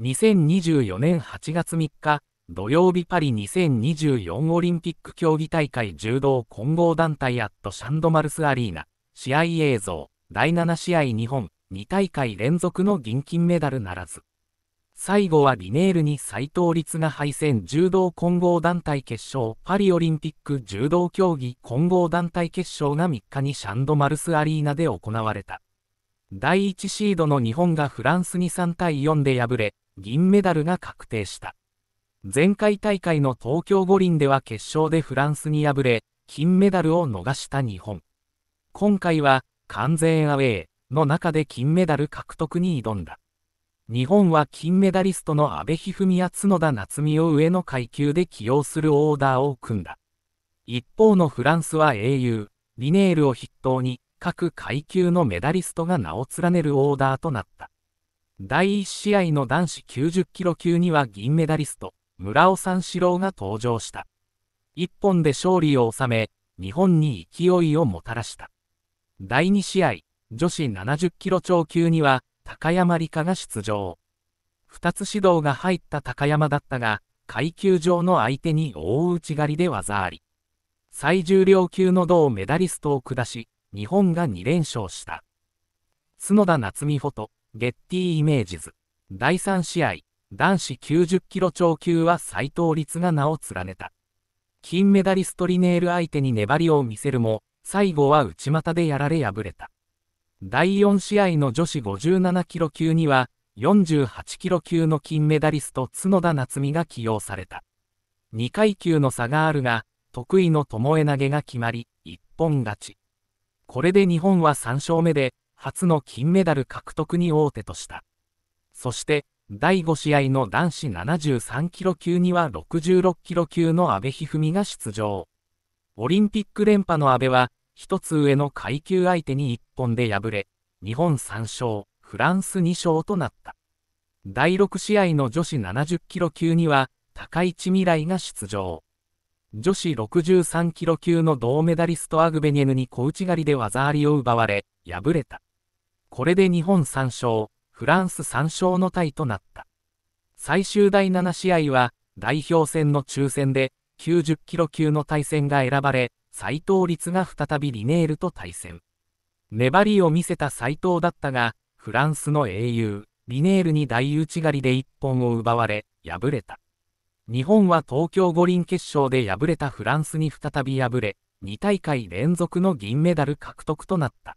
2024年8月3日、土曜日パリ2024オリンピック競技大会柔道混合団体アットシャンドマルスアリーナ、試合映像、第7試合日本、2大会連続の銀金メダルならず。最後はリネールに斉藤律が敗戦柔道混合団体決勝パリオリンピック柔道競技混合団体決勝が3日にシャンドマルスアリーナで行われた。第1シードの日本がフランスに3対4で敗れ、銀メダルが確定した。前回大会の東京五輪では決勝でフランスに敗れ、金メダルを逃した日本。今回は、完全アウェーの中で金メダル獲得に挑んだ。日本は金メダリストの阿部一二三や角田夏実を上の階級で起用するオーダーを組んだ。一方のフランスは英雄、リネールを筆頭に、各階級のメダリストが名を連ねるオーダーとなった。第1試合の男子90キロ級には銀メダリスト、村尾三四郎が登場した。一本で勝利を収め、日本に勢いをもたらした。第2試合、女子70キロ超級には、高山理香が出場。2つ指導が入った高山だったが、階級上の相手に大内刈りで技あり。最重量級の銅メダリストを下し、日本が2連勝した。角田夏美フォトゲッティイメージズ。第3試合、男子90キロ超級は斎藤律が名を連ねた。金メダリストリネール相手に粘りを見せるも、最後は内股でやられ敗れた。第4試合の女子57キロ級には、48キロ級の金メダリスト角田夏実が起用された。2階級の差があるが、得意の巴投げが決まり、一本勝ち。これで日本は3勝目で、初の金メダル獲得に王手とした。そして、第5試合の男子73キロ級には66キロ級の阿部一二三が出場。オリンピック連覇の阿部は、一つ上の階級相手に一本で敗れ、日本3勝、フランス2勝となった。第6試合の女子70キロ級には、高市未来が出場。女子63キロ級の銅メダリストアグベニェヌに小内刈りで技ありを奪われ、敗れた。これで日本3勝、フランス3勝のタイとなった。最終第7試合は、代表戦の抽選で、90キロ級の対戦が選ばれ、斉藤率が再びリネールと対戦。粘りを見せた斉藤だったが、フランスの英雄、リネールに大内刈りで1本を奪われ、敗れた。日本は東京五輪決勝で敗れたフランスに再び敗れ、2大会連続の銀メダル獲得となった。